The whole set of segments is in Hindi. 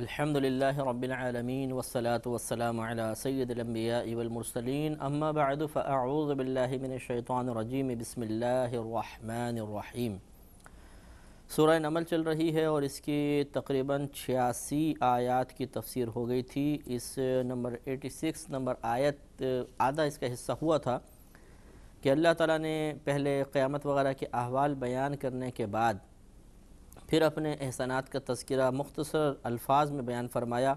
अल्हम्दुलिल्लाह रब्बिल आलमीन वस्सलातु वस्सलाम अला सय्यिदिल अंबिया वल मुरसलीन अम्मा बअद फअऊज़ु बिल्लाहि मिनश शैतानिर रजीम बिस्मिल्लाहिर रहमानिर रहीम सूरह नमल चल रही है और इसकी तकरीबन छियासी आयत की तफसीर हो गई थी इस नंबर 86 नंबर आयत आधा इसका हिस्सा हुआ था कि अल्लाह ताला ने पहले क़यामत वगैरह के अहवाल बयान करने के बाद फिर अपने एहसानात का तस्करा मुख्तसर अल्फाज में बयान फरमाया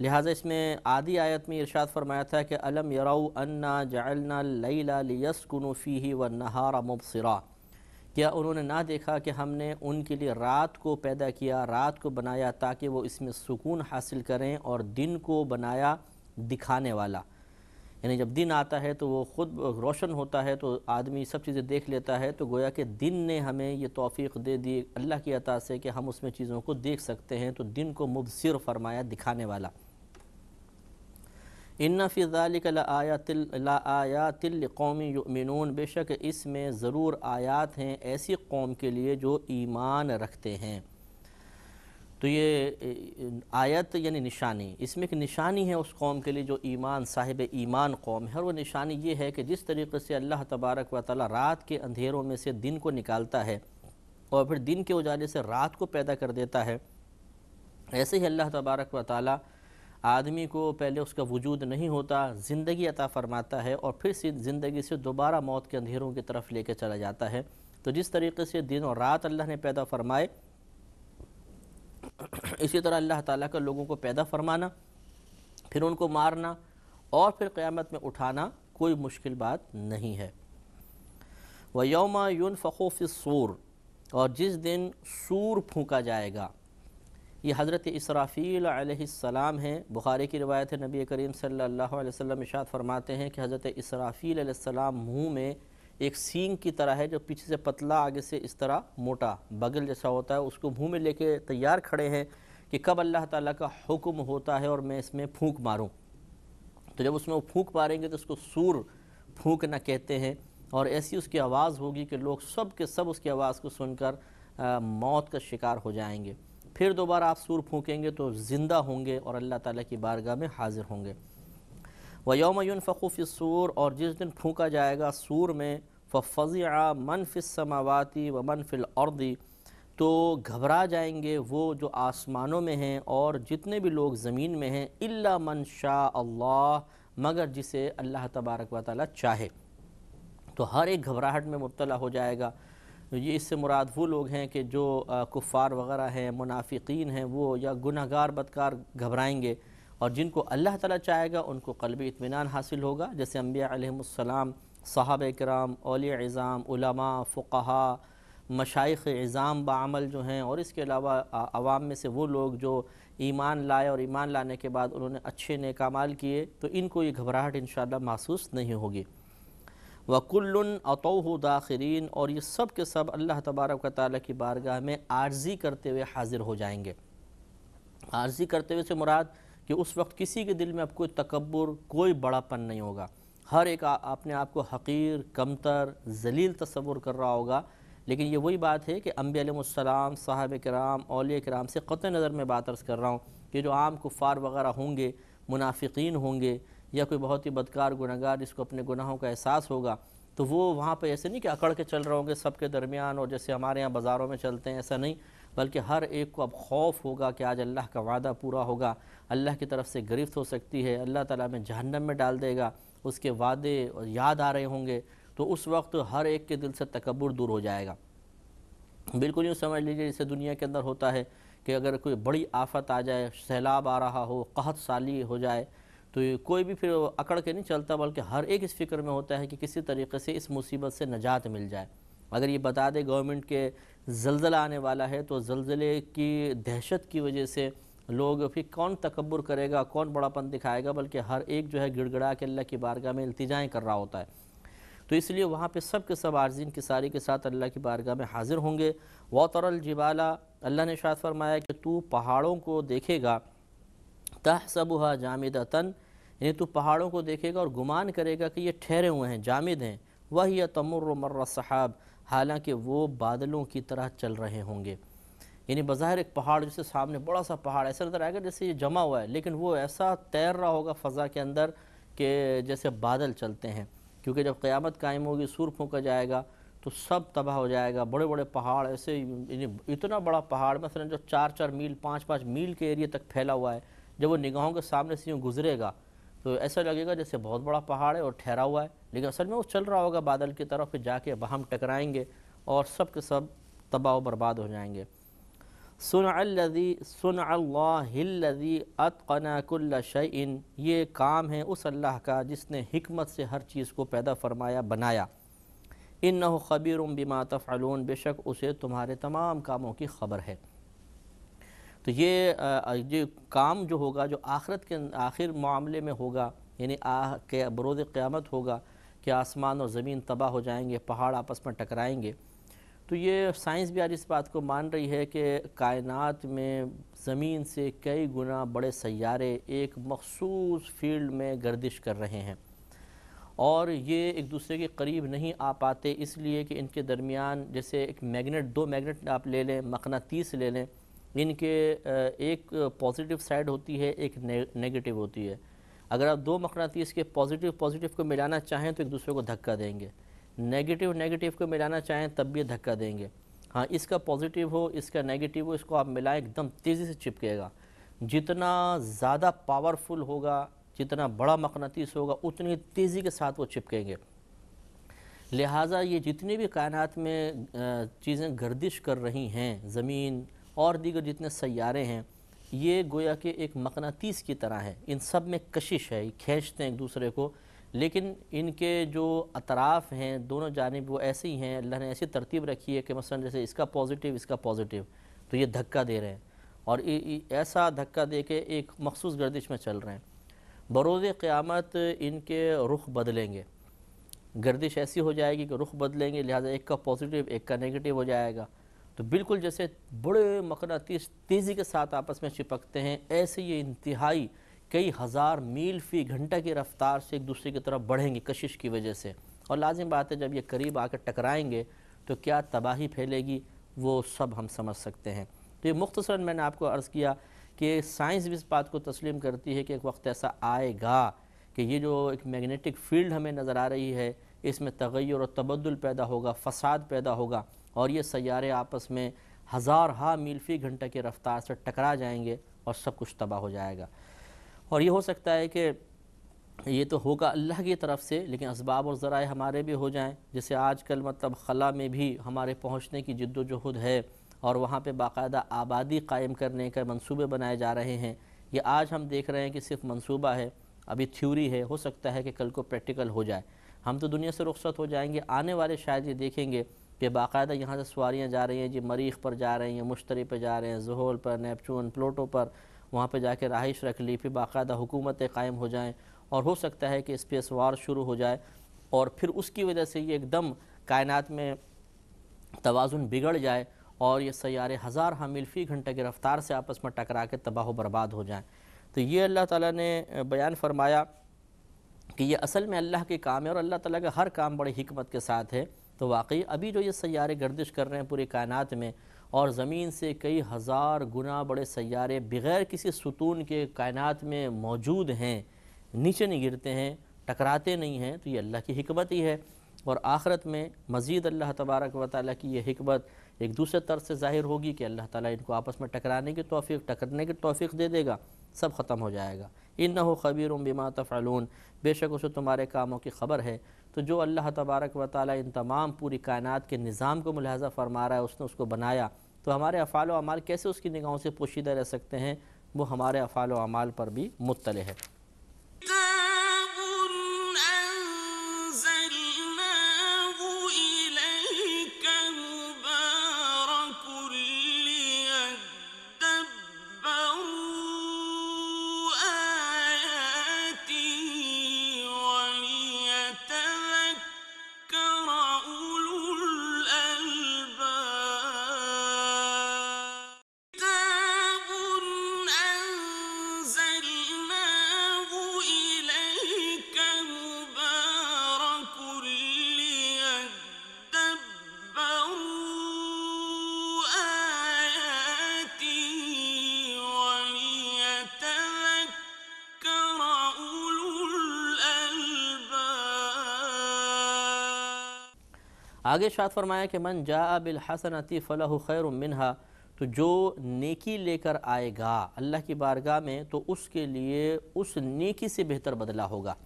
लिहाजा इसमें आदि आयत में इरशाद फरमाया था कि अलम यराऊ अन्ना जालना लईला लियसकुनफ़ी ही व नहारा मुबसरा क्या उन्होंने ना देखा कि हमने उनके लिए रात को पैदा किया रात को बनाया ताकि वो इसमें सुकून हासिल करें और दिन को बनाया दिखाने वाला यानी जब दिन आता है तो वो ख़ुद रोशन होता है तो आदमी सब चीज़ें देख लेता है तो गोया कि दिन ने हमें ये तोफ़ी दे दी अल्लाह की अता से कि हम उसमें चीज़ों को देख सकते हैं तो दिन को मुबसर फरमाया दिखाने वाला इन्ना फ़िज़ालिकलाया तिल कौमी मिनून बेशक इसमें ज़रूर आयात हैं ऐसी कौम के लिए जो ईमान रखते हैं तो ये आयत यानी निशानी इसमें एक निशानी है उस कौम के लिए जो ईमान साहिब ईमान कौम है और वो निशानी ये है कि जिस तरीके से अल्लाह तबारक व ताली रात के अंधेरों में से दिन को निकालता है और फिर दिन के उजाले से रात को पैदा कर देता है ऐसे ही अल्लाह तबारक व ताली आदमी को पहले उसका वजूद नहीं होता ज़िंदगी अता फ़रमाता है और फिर ज़िंदगी से दोबारा मौत के अंधेरों की तरफ कर चला जाता है तो जिस तरीके से दिन और रात अल्लाह ने पैदा फरमाए इसी तरह अल्लाह ताला का लोगों को पैदा फरमाना फिर उनको मारना और फिर क़्यामत में उठाना कोई मुश्किल बात नहीं है व योमा यून फ़खोफ़ूर और जिस दिन सूर फूका जाएगा ये हज़रत इसराफ़ील आसमाम हैं बुखारी की रिवायत है नबी करीम सल्लल्लाहु अलैहि वसल्लम इशाद फरमाते हैं कि हज़रत इसराफ़ील मुँह में एक सींग की तरह है जो पीछे से पतला आगे से इस तरह मोटा बगल जैसा होता है उसको मुँह में लेके तैयार खड़े हैं कि कब अल्लाह ताला का हुक्म होता है और मैं इसमें फूंक मारूं तो जब उसमें वो फूंक मारेंगे तो उसको सूर फूंकना कहते हैं और ऐसी उसकी आवाज़ होगी कि लोग सब के सब उसकी आवाज़ को सुनकर आ, मौत का शिकार हो जाएंगे फिर दोबारा आप सूर फूकेंगे तो ज़िंदा होंगे और अल्लाह ताला की बारगाह में हाज़िर होंगे वयोमयन फ़ूफ़ी सूर और जिस दिन फूका जाएगा सूर में फ़ज़ी मनफ़िस समावाती व मनफ़िल तो घबरा जाएंगे वो जो आसमानों में हैं और जितने भी लोग ज़मीन में हैं इल्ला मन शाह अल्लाह मगर जिसे अल्लाह तबारक व ताली चाहे तो हर एक घबराहट में मुबतला हो जाएगा ये इससे मुराद वो लोग हैं कि जो कुफ़ार वगैरह हैं मुनाफिकीन हैं वो या गुनहगार बदकार घबराएंगे और जिनको अल्लाह ताला चाहेगा उनको कलबी इतमान हासिल होगा जैसे अम्बियाम साहब कराम उलमा फ़ुहा मशाइख इज़ाम बामल जो हैं और इसके अलावा आवाम में से वो लोग जो ईमान लाए और ईमान लाने के बाद उन्होंने अच्छे नेकामाल किए तो इनको ये घबराहट इन महसूस नहीं होगी वकुल्ल अतोह दाखरीन और ये सब के सब अल्लाह तबारक ताली की बारगाह में आर्जी करते हुए हाजिर हो जाएंगे आर्जी करते हुए से मुराद कि उस वक्त किसी के दिल में अब कोई तकबर कोई बड़ापन नहीं होगा हर एक अपने आप को हकीर कमतर जलील तस्वुर कर रहा होगा लेकिन ये वही बात है कि अम्बीसम साहब कराम अलिया कराम से ख़त नज़र में बात अर्ज़ कर रहा हूँ कि जो आम कुफ़ार वगैरह होंगे मुनाफिकीन होंगे या कोई बहुत ही बदकार गुनागार जिसको अपने गुनाहों का एहसास होगा तो वो वहाँ पर ऐसे नहीं कि अकड़ के चल रहे होंगे सब के दरमियान और जैसे हमारे यहाँ बाज़ारों में चलते हैं ऐसा नहीं बल्कि हर एक को अब खौफ होगा कि आज अल्लाह का वादा पूरा होगा अल्लाह की तरफ से गिरफ्त हो सकती है अल्लाह ताला में जहन्नम में डाल देगा उसके वादे और याद आ रहे होंगे तो उस वक्त हर एक के दिल से तकबर दूर हो जाएगा बिल्कुल यूँ समझ लीजिए जैसे दुनिया के अंदर होता है कि अगर कोई बड़ी आफत आ जाए सैलाब आ रहा हो कहत साली हो जाए तो कोई भी फिर अकड़ के नहीं चलता बल्कि हर एक इस फिक्र में होता है कि किसी तरीके से इस मुसीबत से नजात मिल जाए अगर ये बता दे गवर्नमेंट के जलजला आने वाला है तो जलजले की दहशत की वजह से लोग फिर कौन तकबर करेगा कौन बड़ापन दिखाएगा बल्कि हर एक जो है गिड़गड़ा के अल्लाह की बारगाह में अल्तजाएँ कर रहा होता है तो इसलिए वहाँ पर सब के सब आर्जिन के सारी के साथ अल्लाह की बारगाह में हाज़िर होंगे व तरल जिबाला अल्लाह ने शाद फरमाया कि तू पहाड़ों को देखेगा हुआ जामद तन यानी तू पहाड़ों को देखेगा और गुमान करेगा कि ये ठहरे हुए हैं जामिद हैं वही तमर मर्र साहब हालांकि वो बादलों की तरह चल रहे होंगे यानी बाहर एक पहाड़ जैसे सामने बड़ा सा पहाड़ ऐसा नज़र आएगा जैसे ये जमा हुआ है लेकिन वो ऐसा तैर रहा होगा फ़ज़ा के अंदर कि जैसे बादल चलते हैं क्योंकि जब क़्यामत कायम होगी सूर फूका जाएगा तो सब तबाह हो जाएगा बड़े बड़े पहाड़ ऐसे इतना बड़ा पहाड़ मसलन जो चार चार मील पाँच पाँच मील के एरिए तक फैला हुआ है जब वो निगाहों के सामने से यूँ गुज़रेगा तो ऐसा लगेगा जैसे बहुत बड़ा पहाड़ है और ठहरा हुआ है लेकिन असल में वो चल रहा होगा बादल की तरफ फिर जाके हम टकराएंगे और सब के सब तबाह बर्बाद हो जाएंगे सुन अल्लज़ी सुन अल्लाजी अतकनाकुल्ल शैन ये काम है उस अल्लाह का जिसने हमत से हर चीज़ को पैदा फरमाया बनाया इन न उम बिमा तफ़लून बेशक उसे तुम्हारे तमाम कामों की खबर है तो ये ये काम जो होगा जो आखरत के आखिर मामले में होगा यानी आ के बरोज़ क़्यामत होगा कि आसमान और ज़मीन तबाह हो जाएंगे पहाड़ आपस में टकराएंगे तो ये साइंस भी आज इस बात को मान रही है कि कायनात में ज़मीन से कई गुना बड़े सैारे एक मखसूस फील्ड में गर्दिश कर रहे हैं और ये एक दूसरे के करीब नहीं आ पाते इसलिए कि इनके दरमियान जैसे एक मैग्नेट दो मैग्नेट आप ले लें तीस ले लें इनके एक पॉजिटिव साइड होती है एक नेगेटिव होती है अगर आप दो मकनातीस के पॉजिटिव पॉजिटिव को मिलाना चाहें तो एक दूसरे को धक्का देंगे नेगेटिव नेगेटिव को मिलाना चाहें तब भी धक्का देंगे हाँ इसका पॉजिटिव हो इसका नेगेटिव हो इसको आप मिलाएं एकदम तेज़ी से चिपकेगा जितना ज़्यादा पावरफुल होगा जितना बड़ा मकनातीस होगा उतनी तेज़ी के साथ वो चिपकेंगे लिहाजा ये जितनी भी कायनात में चीज़ें गर्दिश कर रही हैं ज़मीन और दीगर जितने सैारे हैं ये गोया के एक मकनातीस की तरह है इन सब में कशिश है खींचते हैं एक दूसरे को लेकिन इनके जो अतराफ़ हैं दोनों जानब वो ऐसे ही हैं अल्लाह ने ऐसी तरतीब रखी है कि मसलन जैसे इसका पॉजिटिव इसका पॉजिटिव तो ये धक्का दे रहे हैं और ऐसा धक्का दे के एक मखसूस गर्दिश में चल रहे हैं बरोज़ क़्यामत इनके रुख बदलेंगे गर्दिश ऐसी हो जाएगी कि रुख बदलेंगे लिहाजा एक का पॉजिटिव एक का नेगेटिव हो जाएगा तो बिल्कुल जैसे बड़े मकनातीस तेज़ी के साथ आपस में चिपकते हैं ऐसे ये इंतहाई कई हज़ार मील फ़ी घंटा की रफ़्तार से एक दूसरे की तरफ बढ़ेंगे कशिश की वजह से और लाजिम बात है जब ये करीब आकर टकराएंगे तो क्या तबाही फैलेगी वो सब हम समझ सकते हैं तो ये मुख्तर मैंने आपको अर्ज़ किया कि साइंस भी इस बात को तस्लीम करती है कि एक वक्त ऐसा आएगा कि ये जो एक मैग्नेटिक फील्ड हमें नज़र आ रही है इसमें तगैर और तबदल पैदा होगा फसाद पैदा होगा और ये सैारे आपस में हज़ार हा मील फ़ी घंटे की रफ़्तार से टकरा जाएंगे और सब कुछ तबाह हो जाएगा और ये हो सकता है कि ये तो होगा अल्लाह की तरफ से लेकिन इसबाब और ज़रा हमारे भी हो जाएँ जैसे आज कल मतलब खला में भी हमारे पहुँचने की जद्दोजहद है और वहाँ पर बाकायदा आबादी कायम करने के मनसूबे बनाए जा रहे हैं ये आज हम देख रहे हैं कि सिर्फ मनसूबा है अभी थ्यूरी है हो सकता है कि कल को प्रैक्टिकल हो जाए हम तो दुनिया से रुख्सत हो जाएंगे आने वाले शायद ये देखेंगे कि बाकायदा यहाँ से सवारियाँ जा रही हैं जी मरीख पर जा रही हैं मुश्तरी पर जा रहे हैं जहोल पर नेपचून प्लोटो पर वहाँ पर जाकर रहाइश रख ली फिर बाकायदा हुकूमतें कायम हो जाएँ और हो सकता है कि इस पर सवार शुरू हो जाए और फिर उसकी वजह से ये एकदम कायनात में तोज़ुन बिगड़ जाए और ये सैारे हज़ार हामिल फ़ी घंटे की रफ़्तार से आपस में टकरा के तबाह बर्बाद हो जाएँ तो ये अल्लाह ताला ने बयान फरमाया कि ये असल में अल्लाह के काम है और अल्लाह ताला का हर काम बड़ी हमत के साथ है तो वाकई अभी जो ये सैारे गर्दिश कर रहे हैं पूरी कायनत में और ज़मीन से कई हज़ार गुना बड़े सैारे बग़ैर किसी सुतून के कायनत में मौजूद हैं नीचे नहीं गिरते हैं टकराते नहीं हैं तो ये अल्लाह की हमत ही है और आखरत में मज़ीद अल्लाह तबारक व ताली की यह हमत एक दूसरे तरफ से ज़ाहिर होगी कि अल्लाह ताली इनको आपस में टकराने की तोफ़ी टकरने की तोफ़ी दे देगा सब ख़त्म हो जाएगा इन न हो खबीर बीमा तफ़ालून बेशक उसे तुम्हारे कामों की खबर है तो जो अल्लाह तबारक व ताली इन तमाम पूरी कायनत के निज़ाम को मुलाजा फरमा रहा है उसने उसको बनाया तो हमारे अफ़ाल अमाल कैसे उसकी निगाहों से पोशीदा रह सकते हैं वो हमारे अफ़ाल अमाल पर भी मुतल है आगे शाद फरमाया कि मन जा हसन हसनती फ़लह खैर मिनहा तो जो नेकी लेकर आएगा अल्लाह की बारगाह में तो उसके लिए उस नेकी से बेहतर बदला होगा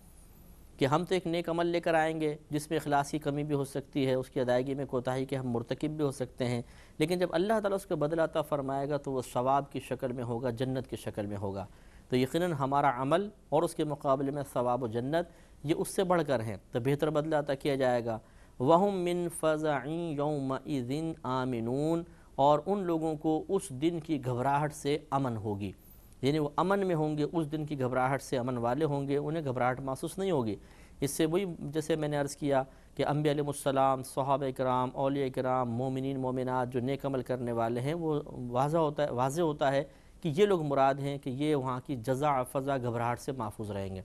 कि हम तो एक नेक अमल लेकर आएंगे जिसमें अखलास की कमी भी हो सकती है उसकी अदायगी में कोताही के हम मरतकब भी हो सकते हैं लेकिन जब अल्लाह ताला उसको बदलाता फ़रमाएगा तो वह सवाब की शक्ल में होगा जन्नत की शक्ल में होगा तो यकीन हमारा अमल और उसके मुकाबले में सवाब व जन्नत ये उससे बढ़ कर हैं तो बेहतर बदला अता किया जाएगा वहम मिन फ़ज़ाई यौम दिन आमिनून और उन लोगों को उस दिन की घबराहट से अमन होगी यानी वो अमन में होंगे उस दिन की घबराहट से अमन वाले होंगे उन्हें घबराहट महसूस नहीं होगी इससे वही जैसे मैंने अर्ज़ किया कि अम्बीआलम सहाब कराम अलिया कराम मोमिन मोमिनत जो नेकमल करने वाले हैं वो वाजा होता है वाज होता है कि ये लोग मुराद हैं कि ये वहाँ की जजा फजा घबराहट से महफूज रहेंगे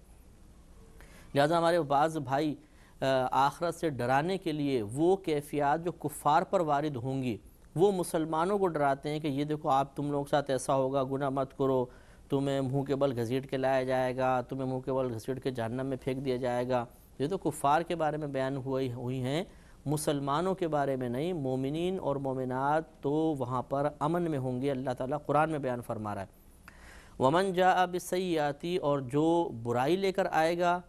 लिहाजा हमारे बाज़ भाई आखरत से डराने के लिए वो कैफियात जो कुफ़ार पर वारद होंगी वो मुसलमानों को डराते हैं कि ये देखो आप तुम लोगों के साथ ऐसा होगा गुना मत करो तुम्हें मुँह के बल घसीट के लाया जाएगा तुम्हें मुँह के बल घसीट के जहन्नम में फेंक दिया जाएगा ये तो कुफ़ार के बारे में बयान हुई हुई हैं मुसलमानों के बारे में नहीं मोमिन और मोमिनत तो वहाँ पर अमन में होंगे अल्लाह ताला कुरान में बयान फरमा रहा है वमन जा अब सयाती और जो बुराई लेकर आएगा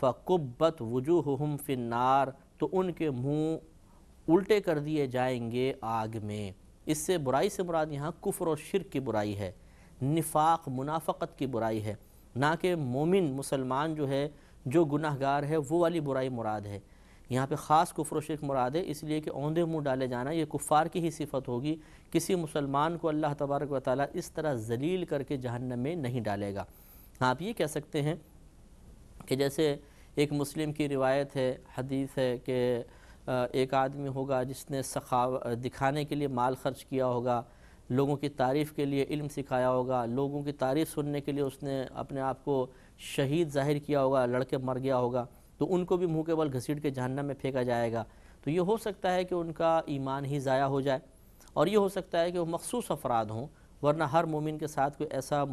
फ़कुब्बत हम फ़िनार तो उनके मुंह उल्टे कर दिए जाएंगे आग में इससे बुराई से मुराद यहाँ कुफर और शिरक की बुराई है निफाक मुनाफ़त की बुराई है ना कि मोमिन मुसलमान जो है जो गुनाहगार है वो वाली बुराई मुराद है यहाँ पे ख़ास कुफर शिरक मुराद है इसलिए कि औंधे मुंह डाले जाना ये कुफ़ार की ही सिफत होगी किसी मुसलमान को अल्लाह तबारक व इस तरह जलील करके जहन्नम में नहीं डालेगा आप ये कह सकते हैं कि जैसे एक मुस्लिम की रिवायत है हदीस है कि एक आदमी होगा जिसने सखाव दिखाने के लिए माल खर्च किया होगा लोगों की तारीफ़ के लिए इल्म सिखाया होगा लोगों की तारीफ़ सुनने के लिए उसने अपने आप को शहीद ज़ाहिर किया होगा लड़के मर गया होगा तो उनको भी मुँह के बल घसीट के जहन्नम में फेंका जाएगा तो ये हो सकता है कि उनका ईमान ही ज़ाया हो जाए और ये हो सकता है कि वो मखसूस अफराद हों वरना हर मोमिन के साथ कोई ऐसा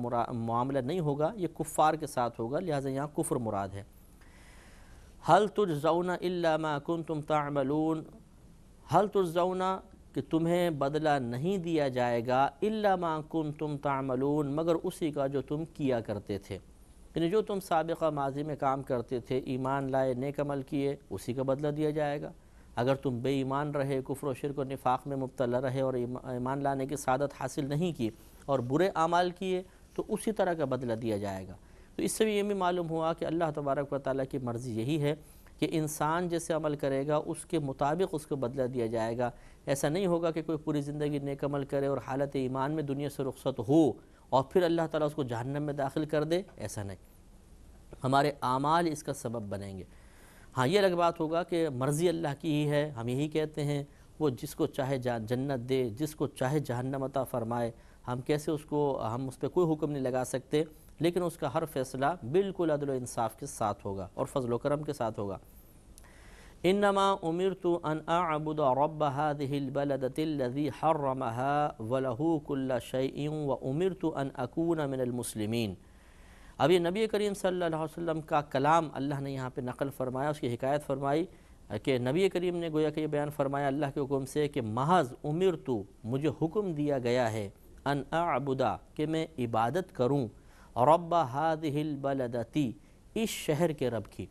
मामला नहीं होगा ये कुफ़ार के साथ होगा लिहाजा यहाँ कुफर मुराद है हल तुजाउना इल्ला कुन तुम तामलून हल तुजाउना कि तुम्हें बदला नहीं दिया जाएगा इल्ला कन तुम तामलून मगर उसी का जो तुम किया करते थे यानी जो तुम सबका माजी में काम करते थे ईमान लाए नेकमल किए उसी का बदला दिया जाएगा अगर तुम बेईमान रहे कुफर शिर को निफाक में मुबतला रहे और ईमान लाने की सादत हासिल नहीं की और बुरे अमाल किए तो उसी तरह का बदला दिया जाएगा तो इससे भी ये भी मालूम हुआ कि अल्लाह तबारक व ताली की मर्ज़ी यही है कि इंसान जैसे अमल करेगा उसके मुताबिक उसको बदला दिया जाएगा ऐसा नहीं होगा कि कोई पूरी ज़िंदगी नेकमल करे और हालत ईमान में दुनिया से रुख्सत हो और फिर अल्लाह ताला उसको जहन्नम में दाखिल कर दे ऐसा नहीं हमारे आमाल इसका सबब बनेंगे हाँ ये अलग बात होगा कि मर्ज़ी अल्लाह की ही है हम यही कहते हैं वो जिसको चाहे जन्नत दे जिसको चाहे जहन्नम अता फ़रमाए हम कैसे उसको हम उस पर कोई हुक्म नहीं लगा सकते लेकिन उसका हर फैसला बिल्कुल अदल इंसाफ के साथ होगा और फजल करम के साथ होगा इन नमा उमिर तो अन आबुद रबलदी हर व उमिर तो अन अकून मिनलमसलिमिन अब ये नबी करीम सल्लल्लाहु का कलाम अल्लाह ने यहाँ पर नकल फरमाया उसकी हिकायत फरमाई कि नबी करीम ने गोया कि यह बयान फरमाया अल्लाह के हुक्म से कि महज उमिर तो मुझे हुक्म दिया गया है अन आबुदा कि मैं इबादत करूँ रब हाद हादिलबलदती इस शहर के रब की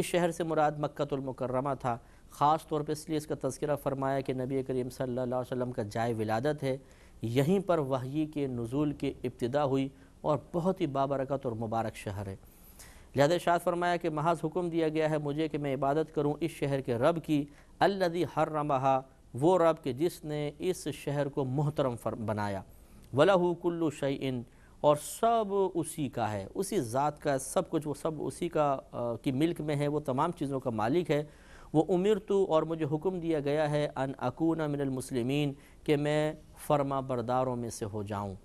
इस शहर से मुराद मक्तुलमकरमा था ख़ास तौर पर इसलिए इसका तस्करा फरमाया कि नबी करीम सल अलैहि का जाय विलादत है यहीं पर वही के नज़ुल के इब्तदा हुई और बहुत ही बाबरकत और मुबारक शहर है लिहाजा शाद फरमाया कि महाज हुक्म दिया गया है मुझे कि मैं इबादत करूँ इस शहर के रब की अल्लदी हर रमहा वो रब के जिसने इस शहर को मोहतरम बनाया वलाहू कुल्लु शयन और सब उसी का है उसी ज़ात का सब कुछ वो सब उसी का आ, की मिल्क में है वो तमाम चीज़ों का मालिक है वो उमिर तो और मुझे हुक्म दिया गया है अन अकूना मिनलमसलिमिन कि मैं फर्मा बरदारों में से हो जाऊँ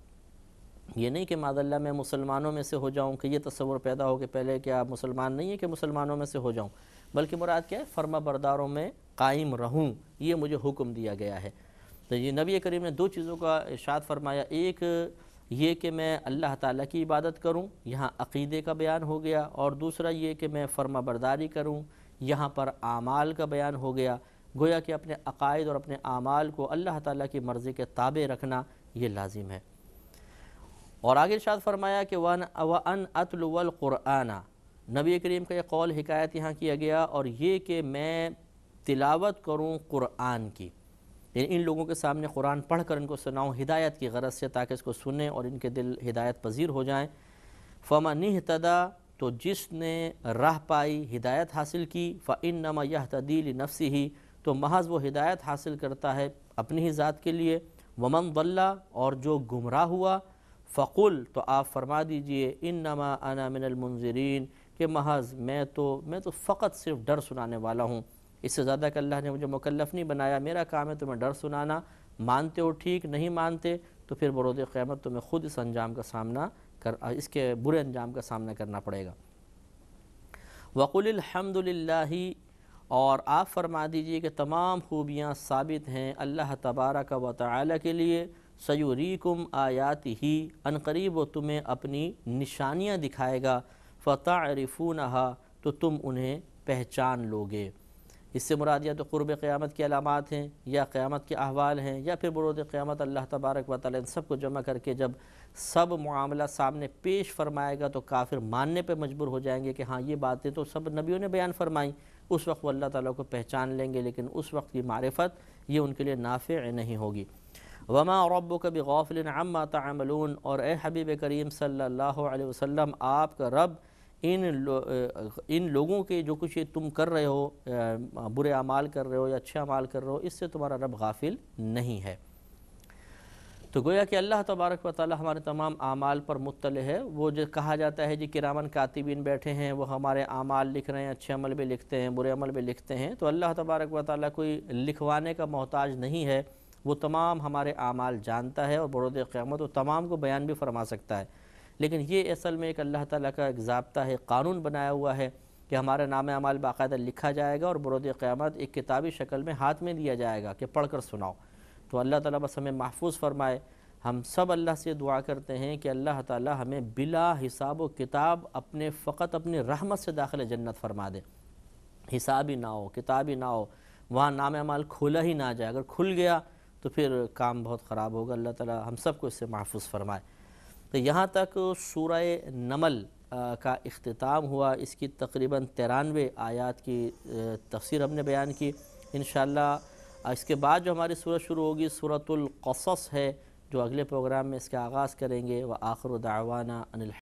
ये नहीं कि मादल्ला मैं मुसलमानों में से हो जाऊँ कि ये तस्वुर पैदा हो कि पहले क्या मुसलमान नहीं है कि मुसलमानों में से हो जाऊँ बल्कि मुराद क्या है फर्मा बरदारों में कायम रहूँ ये मुझे हुक्म दिया गया है तो ये नबी करीम ने दो चीज़ों का इशात फरमाया एक ये कि मैं अल्लाह ताला की इबादत करूं यहाँ अकीदे का बयान हो गया और दूसरा ये कि मैं फर्मा बरदारी करूँ यहाँ पर आमाल का बयान हो गया गोया कि अपने अकायद और अपने आमाल को अल्लाह ताला की मर्ज़ी के ताबे रखना ये लाजिम है और आगे शाद फरमाया कि वन अवन अन अतलवल नबी करीम का ये कौल हिकायत यहाँ किया गया और ये कि मैं तिलावत करूँ क़ुरान की यानी इन लोगों के सामने कुरान पढ़ कर इनको सुनाऊँ हिदायत की गरज से ताकि इसको सुने और इनके दिल हिदायत पजीर हो जाएँ फमा निहतदा तो जिसने राह पाई हिदायत हासिल की फ़िन नमा यह तदील नफसी ही तो महज वो हिदायत हासिल करता है अपनी ही ज़ात के लिए वमन वल्ला और जो गुमराह हुआ फ़कुल तो आप फरमा दीजिए इन नमा अना मिनल मुंजरीन कि महज मैं तो मैं तो फ़कत सिर्फ डर सुनाने वाला हूँ इससे ज़्यादा कि अल्लाह ने मुझे मुकलफ़ नहीं बनाया मेरा काम है तुम्हें डर सुनाना मानते हो ठीक नहीं मानते तो फिर बरोद क़्यामत तुम्हें ख़ुद इस अंजाम का सामना कर इसके बुरे अंजाम का सामना करना पड़ेगा वक़ुलहमदिल्ला और आप फरमा दीजिए कि तमाम खूबियाँ साबित हैं अल्लाह तबारक व ताली के लिए सयुरीकुम आयात ही अनकरीब वो तुम्हें अपनी निशानियाँ दिखाएगा फ़तः रिफूनहा तो तुम उन्हें पहचान लोगे इससे मुराद या तो क़ुरब क़्यामत की अलामत हैं या क़्यामत के अहवाल हैं या फिर बरोद क़्यामत अल्लाह तबारक वाल इन सब को जमा करके जब सब मामला सामने पेश फरमाएगा तो काफिर मानने पर मजबूर हो जाएंगे कि हाँ ये बातें तो सब नबियों ने बयान फरमाई उस वक्त वो अल्लाह ताली को पहचान लेंगे लेकिन उस वक्त की मारफत ये उनके लिए नाफ़ नहीं होगी वमा और रब कभी गौफिल अम्मा तमलून और ए हबीब करीम सल्ला वसम आपका रब इन लो, इन लोगों के जो कुछ तुम कर रहे हो बुरे अमाल कर रहे हो या अच्छे अमाल कर रहे हो इससे तुम्हारा रब गाफिल नहीं है तो गोया कि अल्लाह तबारक व ताली हमारे तमाम आमाल पर मुतल है वो जो कहा जाता है जी किरामन कातिबिन बैठे हैं वो हमारे आमाल लिख रहे हैं अच्छे अमल भी लिखते हैं बुरे अमल भी लिखते हैं तो अल्लाह तबारक व ताली कोई लिखवाने का मोहताज नहीं है वो तमाम हमारे आमाल जानता है और बरोद क़्यामत वो तमाम को बयान भी फरमा सकता है लेकिन ये असल में एक अल्लाह ताला का एक जबता है कानून बनाया हुआ है कि हमारा नाम अमाल बाकायदा लिखा जाएगा और बरोद क़्यामत एक किताबी शक्ल में हाथ में लिया जाएगा कि पढ़ कर सुनाओ तो अल्लाह ताला बस हमें महफूज फरमाए हम सब अल्लाह से दुआ करते हैं कि अल्लाह ताला हमें बिला हिसाब व किताब अपने फ़कत अपने रहमत से दाखिल जन्नत फरमा दे हिसाब ही ना हो किताब ही ना हो वहाँ नाम अमाल खुला ही ना जाए अगर खुल गया तो फिर काम बहुत ख़राब होगा अल्लाह ताला हम सबको इससे महफूज फरमाए तो यहाँ तक सूरह नमल का अख्ताम हुआ इसकी तकरीबन तिरानवे आयात की तफसीर हमने बयान की इन इसके बाद जो हमारी सूरत शुरू होगी सूरतुल्क़स है जो अगले प्रोग्राम में इसका आगाज़ करेंगे व आखिर दावाना अनिल